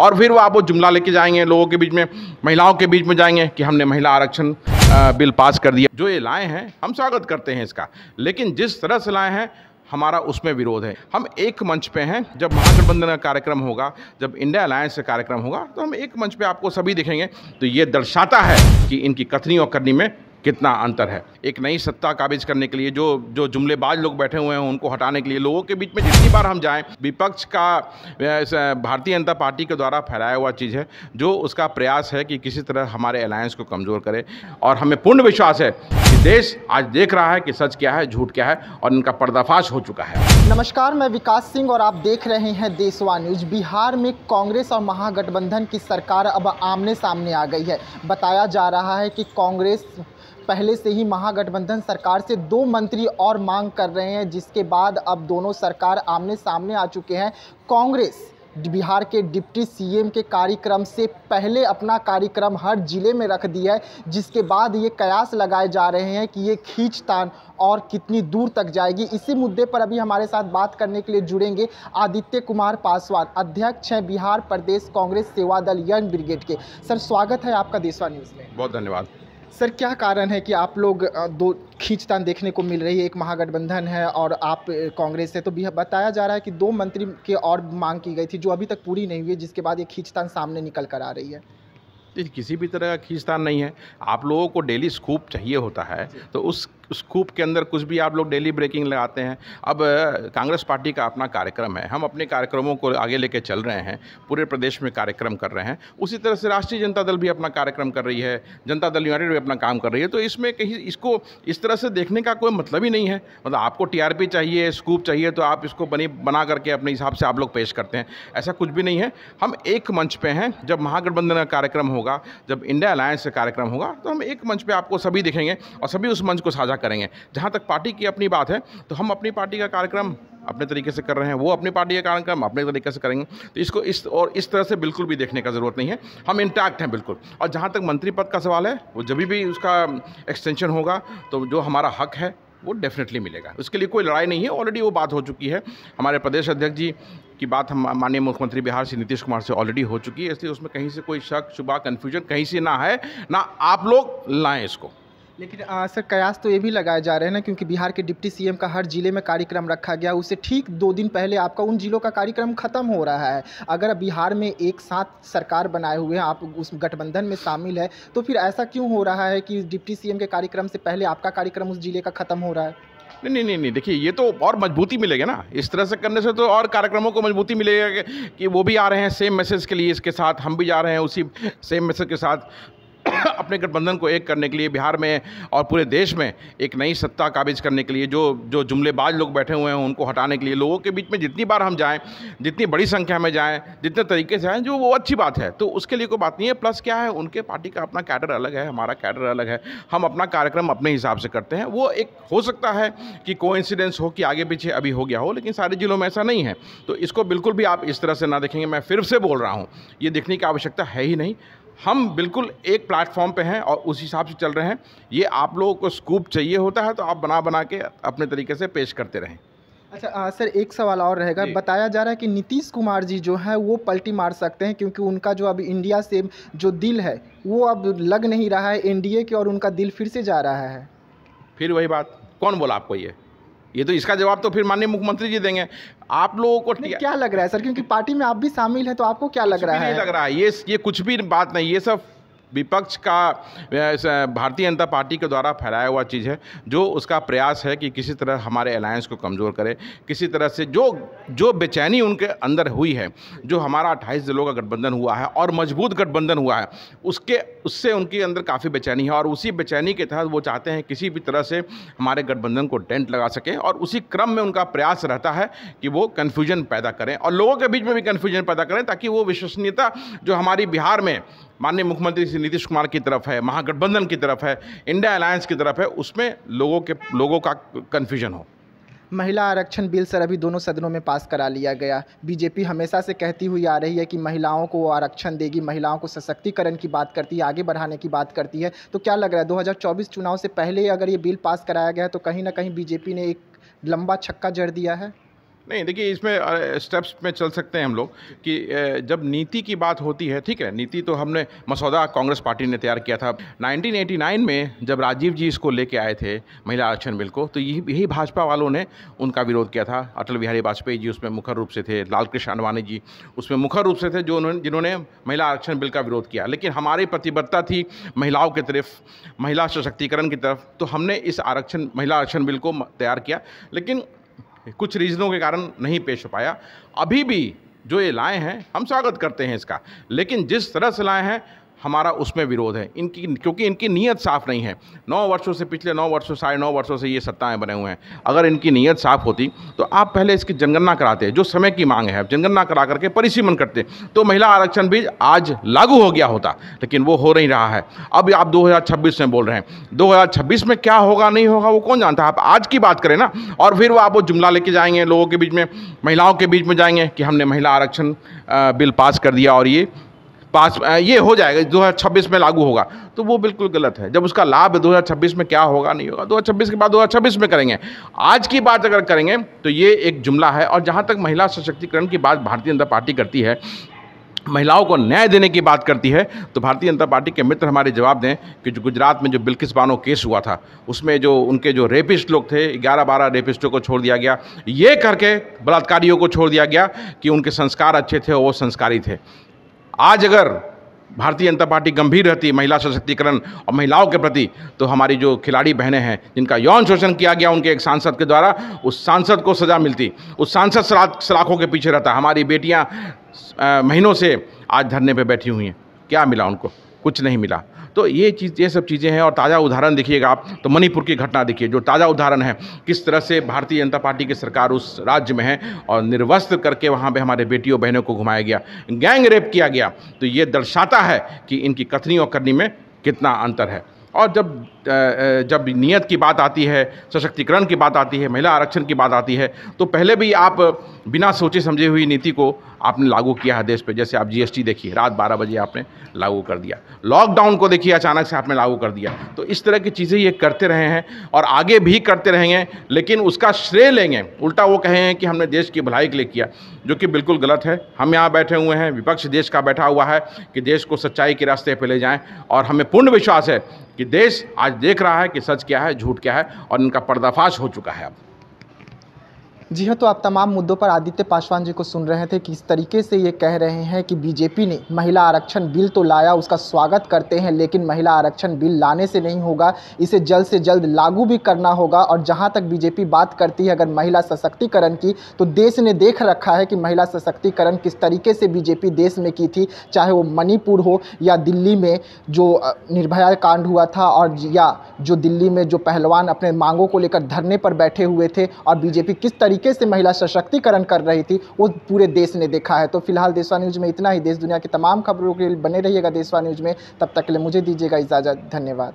और फिर वो आप वो जुमला लेके जाएंगे लोगों के बीच में महिलाओं के बीच में जाएंगे कि हमने महिला आरक्षण बिल पास कर दिया जो ये लाए हैं हम स्वागत करते हैं इसका लेकिन जिस तरह से लाए हैं हमारा उसमें विरोध है हम एक मंच पे हैं जब महागठबंधन का कार्यक्रम होगा जब इंडिया अलायंस का कार्यक्रम होगा तो हम एक मंच पे आपको सभी देखेंगे तो ये दर्शाता है कि इनकी कथनी और करनी में कितना अंतर है एक नई सत्ता काबिज करने के लिए जो जो जुमलेबाज लोग बैठे हुए हैं उनको हटाने के लिए लोगों के बीच में जितनी बार हम जाएं विपक्ष का भारतीय जनता पार्टी के द्वारा फैलाया हुआ चीज़ है जो उसका प्रयास है कि किसी तरह हमारे अलायंस को कमज़ोर करे और हमें पूर्ण विश्वास है कि देश आज देख रहा है कि सच क्या है झूठ क्या है और इनका पर्दाफाश हो चुका है नमस्कार मैं विकास सिंह और आप देख रहे हैं देशवा न्यूज बिहार में कांग्रेस और महागठबंधन की सरकार अब आमने सामने आ गई है बताया जा रहा है कि कांग्रेस पहले से ही महागठबंधन सरकार से दो मंत्री और मांग कर रहे हैं जिसके बाद अब दोनों सरकार आमने सामने आ चुके हैं कांग्रेस बिहार के डिप्टी सीएम के कार्यक्रम से पहले अपना कार्यक्रम हर जिले में रख दिया है जिसके बाद ये कयास लगाए जा रहे हैं कि ये खींचतान और कितनी दूर तक जाएगी इसी मुद्दे पर अभी हमारे साथ बात करने के लिए जुड़ेंगे आदित्य कुमार पासवान अध्यक्ष हैं बिहार प्रदेश कांग्रेस सेवा दल यंग ब्रिगेड के सर स्वागत है आपका देशवा न्यूज़ में बहुत धन्यवाद सर क्या कारण है कि आप लोग दो खींचतान देखने को मिल रही है एक महागठबंधन है और आप कांग्रेस है तो भी बताया जा रहा है कि दो मंत्री के और मांग की गई थी जो अभी तक पूरी नहीं हुई जिसके बाद ये खींचतान सामने निकल कर आ रही है किसी भी तरह का खींचतान नहीं है आप लोगों को डेली स्कूप चाहिए होता है तो उस स्कूप के अंदर कुछ भी आप लोग डेली ब्रेकिंग लगाते हैं अब कांग्रेस पार्टी का अपना कार्यक्रम है हम अपने कार्यक्रमों को आगे लेके चल रहे हैं पूरे प्रदेश में कार्यक्रम कर रहे हैं उसी तरह से राष्ट्रीय जनता दल भी अपना कार्यक्रम कर रही है जनता दल यूनाइटेड भी अपना काम कर रही है तो इसमें कहीं इसको इस तरह से देखने का कोई मतलब ही नहीं है मतलब आपको टी चाहिए स्कूप चाहिए तो आप इसको बनी बना करके अपने हिसाब से आप लोग पेश करते हैं ऐसा कुछ भी नहीं है हम एक मंच पर हैं जब महागठबंधन का कार्यक्रम होगा जब इंडिया अलायंस का कार्यक्रम होगा तो हम एक मंच पर आपको सभी देखेंगे और सभी उस मंच को साझा साझा करेंगे जहाँ तक पार्टी की अपनी बात है तो हम अपनी पार्टी का कार्यक्रम अपने तरीके से कर रहे हैं वो अपनी पार्टी का कार्यक्रम अपने तरीके से करेंगे तो इसको इस और इस तरह से बिल्कुल भी देखने का ज़रूरत नहीं है हम इंटैक्ट हैं बिल्कुल और जहाँ तक मंत्री पद का सवाल है वो जब भी उसका एक्सटेंशन होगा तो जो हमारा हक है वो डेफिनेटली मिलेगा उसके लिए कोई लड़ाई नहीं है ऑलरेडी वो बात हो चुकी है हमारे प्रदेश अध्यक्ष जी की बात हम माननीय मुख्यमंत्री बिहार से नीतीश कुमार से ऑलरेडी हो चुकी है इसलिए उसमें कहीं से कोई शक शुबा कन्फ्यूजन कहीं से ना है ना आप लोग लाएँ इसको लेकिन आ, सर कयास तो ये भी लगाए जा रहे हैं ना क्योंकि बिहार के डिप्टी सीएम का हर ज़िले में कार्यक्रम रखा गया उससे ठीक दो दिन पहले आपका उन ज़िलों का कार्यक्रम ख़त्म हो रहा है अगर बिहार में एक साथ सरकार बनाए हुए हैं आप उस गठबंधन में शामिल है तो फिर ऐसा क्यों हो रहा है कि डिप्टी सी के कार्यक्रम से पहले आपका कार्यक्रम उस ज़िले का ख़त्म हो रहा है नहीं नहीं नहीं नहीं देखिए ये तो और मजबूती मिलेगी ना इस तरह से करने से तो और कार्यक्रमों को मजबूती मिलेगी कि वो भी आ रहे हैं सेम मैसेज के लिए इसके साथ हम भी जा रहे हैं उसी सेम मैसेज के साथ अपने गठबंधन को एक करने के लिए बिहार में और पूरे देश में एक नई सत्ता काबिज करने के लिए जो जो जुमलेबाज लोग बैठे हुए हैं उनको हटाने के लिए लोगों के बीच में जितनी बार हम जाएँ जितनी बड़ी संख्या में जाएँ जितने तरीके से आएँ जो वो अच्छी बात है तो उसके लिए कोई बात नहीं है प्लस क्या है उनके पार्टी का अपना कैडर अलग है हमारा कैडर अलग है हम अपना कार्यक्रम अपने हिसाब से करते हैं वो एक हो सकता है कि को हो कि आगे पीछे अभी हो गया हो लेकिन सारे ज़िलों में ऐसा नहीं है तो इसको बिल्कुल भी आप इस तरह से ना देखेंगे मैं फिर से बोल रहा हूँ ये देखने की आवश्यकता है ही नहीं हम बिल्कुल एक प्लेटफॉर्म पे हैं और उस हिसाब से चल रहे हैं ये आप लोगों को स्कूप चाहिए होता है तो आप बना बना के अपने तरीके से पेश करते रहें अच्छा आ, सर एक सवाल और रहेगा बताया जा रहा है कि नीतीश कुमार जी जो है वो पलटी मार सकते हैं क्योंकि उनका जो अब इंडिया से जो दिल है वो अब लग नहीं रहा है एन के और उनका दिल फिर से जा रहा है फिर वही बात कौन बोला आपको ये ये तो इसका जवाब तो फिर माननीय मुख्यमंत्री जी देंगे आप लोगों को क्या लग रहा है सर क्योंकि पार्टी में आप भी शामिल हैं तो आपको क्या लग रहा है लग रहा है ये ये कुछ भी बात नहीं ये सब विपक्ष का भारतीय जनता पार्टी के द्वारा फैलाया हुआ चीज़ है जो उसका प्रयास है कि किसी तरह हमारे अलायंस को कमज़ोर करे किसी तरह से जो जो बेचैनी उनके अंदर हुई है जो हमारा अट्ठाईस ज़िलों का गठबंधन हुआ है और मजबूत गठबंधन हुआ है उसके उससे उनके अंदर काफ़ी बेचैनी है और उसी बेचैनी के तहत वो चाहते हैं किसी भी तरह से हमारे गठबंधन को डेंट लगा सकें और उसी क्रम में उनका प्रयास रहता है कि वो कन्फ्यूजन पैदा करें और लोगों के बीच में भी कन्फ्यूजन पैदा करें ताकि वो विश्वसनीयता जो हमारी बिहार में माननीय मुख्यमंत्री श्री नीतीश कुमार की तरफ है महागठबंधन की तरफ है इंडिया अलायंस की तरफ है उसमें लोगों के लोगों का कन्फ्यूजन हो महिला आरक्षण बिल सर अभी दोनों सदनों में पास करा लिया गया बीजेपी हमेशा से कहती हुई आ रही है कि महिलाओं को आरक्षण देगी महिलाओं को सशक्तिकरण की बात करती है आगे बढ़ाने की बात करती है तो क्या लग रहा है 2024 चुनाव से पहले अगर ये बिल पास कराया गया तो कहीं ना कहीं बीजेपी ने एक लंबा छक्का जड़ दिया है नहीं देखिए इसमें स्टेप्स में चल सकते हैं हम लोग कि जब नीति की बात होती है ठीक है नीति तो हमने मसौदा कांग्रेस पार्टी ने तैयार किया था 1989 में जब राजीव जी इसको लेके आए थे महिला आरक्षण बिल को तो यही यही भाजपा वालों ने उनका विरोध किया था अटल बिहारी वाजपेयी जी उसमें मुखर रूप से थे लालकृष्ण अडवाणी आडवाणी जी उसमें मुखर रूप से थे जो उन्होंने जिन्होंने महिला आरक्षण बिल का विरोध किया लेकिन हमारी प्रतिबद्धता थी महिलाओं की तरफ महिला सशक्तिकरण की तरफ तो हमने इस आरक्षण महिला आरक्षण बिल को तैयार किया लेकिन कुछ रीज़नों के कारण नहीं पेश हो पाया अभी भी जो ये लाए हैं हम स्वागत करते हैं इसका लेकिन जिस तरह से लाए हैं हमारा उसमें विरोध है इनकी क्योंकि इनकी नीयत साफ़ नहीं है नौ वर्षों से पिछले नौ वर्षों साढ़े नौ वर्षों से ये सत्ताएँ बने हुए हैं अगर इनकी नीयत साफ़ होती तो आप पहले इसकी जनगणना कराते जो समय की मांग है जनगणना करा करके परिसीमन करते तो महिला आरक्षण भी आज लागू हो गया होता लेकिन वो हो नहीं रहा है अब आप दो में बोल रहे हैं दो में क्या होगा नहीं होगा वो कौन जानता है आप आज की बात करें ना और फिर वो आप वो जुमला लेके जाएंगे लोगों के बीच में महिलाओं के बीच में जाएंगे कि हमने महिला आरक्षण बिल पास कर दिया और ये पास ये हो जाएगा 2026 में लागू होगा तो वो बिल्कुल गलत है जब उसका लाभ 2026 में क्या होगा नहीं होगा 2026 के बाद 2026 में करेंगे आज की बात अगर करेंगे तो ये एक जुमला है और जहाँ तक महिला सशक्तिकरण की बात भारतीय जनता पार्टी करती है महिलाओं को न्याय देने की बात करती है तो भारतीय जनता पार्टी के मित्र हमारे जवाब दें कि जो गुजरात में जो बिल्किस बानो केस हुआ था उसमें जो उनके जो रेपिस्ट लोग थे ग्यारह बारह रेपिस्टों को छोड़ दिया गया ये करके बलात्कारियों को छोड़ दिया गया कि उनके संस्कार अच्छे थे और वो संस्कारी थे आज अगर भारतीय जनता पार्टी गंभीर रहती महिला सशक्तिकरण और महिलाओं के प्रति तो हमारी जो खिलाड़ी बहनें हैं जिनका यौन शोषण किया गया उनके एक सांसद के द्वारा उस सांसद को सज़ा मिलती उस सांसद सलाखों के पीछे रहता हमारी बेटियाँ महीनों से आज धरने पर बैठी हुई हैं क्या मिला उनको कुछ नहीं मिला तो ये चीज़ ये सब चीज़ें हैं और ताज़ा उदाहरण देखिएगा आप तो मणिपुर की घटना देखिए जो ताज़ा उदाहरण है किस तरह से भारतीय जनता पार्टी की सरकार उस राज्य में है और निर्वस्त्र करके वहाँ पर हमारे बेटियों बहनों को घुमाया गया गैंग रेप किया गया तो ये दर्शाता है कि इनकी कथनी और करनी में कितना अंतर है और जब जब नीयत की बात आती है सशक्तिकरण की बात आती है महिला आरक्षण की बात आती है तो पहले भी आप बिना सोचे समझे हुई नीति को आपने लागू किया है देश पे जैसे आप जीएसटी देखिए रात बारह बजे आपने लागू कर दिया लॉकडाउन को देखिए अचानक से आपने लागू कर दिया तो इस तरह की चीज़ें ये करते रहे हैं और आगे भी करते रहेंगे लेकिन उसका श्रेय लेंगे उल्टा वो कहे हैं कि हमने देश की भलाई के लिए किया जो कि बिल्कुल गलत है हम यहाँ बैठे हुए हैं विपक्ष देश का बैठा हुआ है कि देश को सच्चाई के रास्ते पर ले जाएँ और हमें पूर्ण विश्वास है कि देश आज देख रहा है कि सच क्या है झूठ क्या है और इनका पर्दाफाश हो चुका है अब जी हाँ तो आप तमाम मुद्दों पर आदित्य पासवान जी को सुन रहे थे कि इस तरीके से ये कह रहे हैं कि बीजेपी ने महिला आरक्षण बिल तो लाया उसका स्वागत करते हैं लेकिन महिला आरक्षण बिल लाने से नहीं होगा इसे जल्द से जल्द लागू भी करना होगा और जहाँ तक बीजेपी बात करती है अगर महिला सशक्तिकरण की तो देश ने देख रखा है कि महिला सशक्तिकरण किस तरीके से बीजेपी देश में की थी चाहे वो मणिपुर हो या दिल्ली में जो निर्भया कांड हुआ था और या जो दिल्ली में जो पहलवान अपने मांगों को लेकर धरने पर बैठे हुए थे और बीजेपी किस तरीके तरीके से महिला सशक्तिकरण कर रही थी वो पूरे देश ने देखा है तो फिलहाल देशवा न्यूज़ में इतना ही देश दुनिया की तमाम खबरों के लिए बने रहिएगा देशवा न्यूज़ में तब तक के लिए मुझे दीजिएगा इजाज़त धन्यवाद